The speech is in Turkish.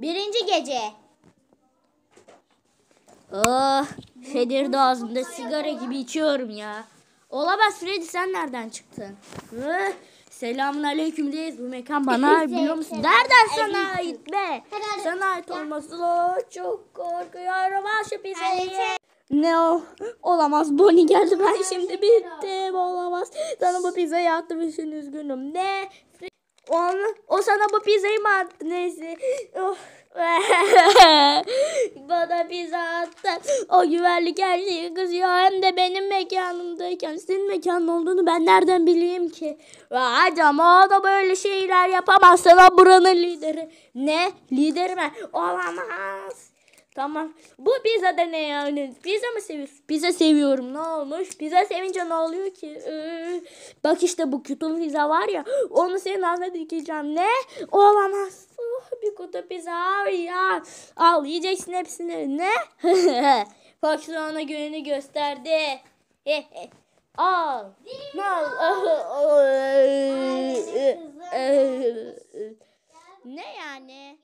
Birinci gece. Oh, Fedir de ağzımda sigara gibi içiyorum ya. Olamaz Freddy sen nereden çıktın? Hı? Selamun aleyküm deyiz. Bu mekan bana biliyor musun? Nereden sana ait be? Sana ait olması çok korkuyorum. Al şu pizzayı. Ne o? Olamaz. Bonnie geldi. Ben şimdi bittim. Olamaz. Sana bu pizzayı attım. Üçün üzgünüm. Ne? On, o sana bu pizzayı mı attı? Neyse. Oh. Bana pizza attı. O güvenlik her şeyi kızıyor. Hem de benim mekanımdayken. Senin mekanın olduğunu ben nereden bileyim ki? Hadi ama o da böyle şeyler yapamaz. Sana buranın lideri. Ne? Lider mi? Olamaz. Tamam. Bu pizza da ne yani? Pizza mı seviyorsun? Pizza seviyorum. Ne olmuş? Pizza sevince ne oluyor ki? Ee, Bak işte bu kutu pizza var ya onu senin ağzına dikeceğim. Ne? Olamaz. Oh, bir kutu pizza var ya. Al yiyeceksin hepsini. Ne? Fox'un ona gününü gösterdi. Al. Al. ne yani?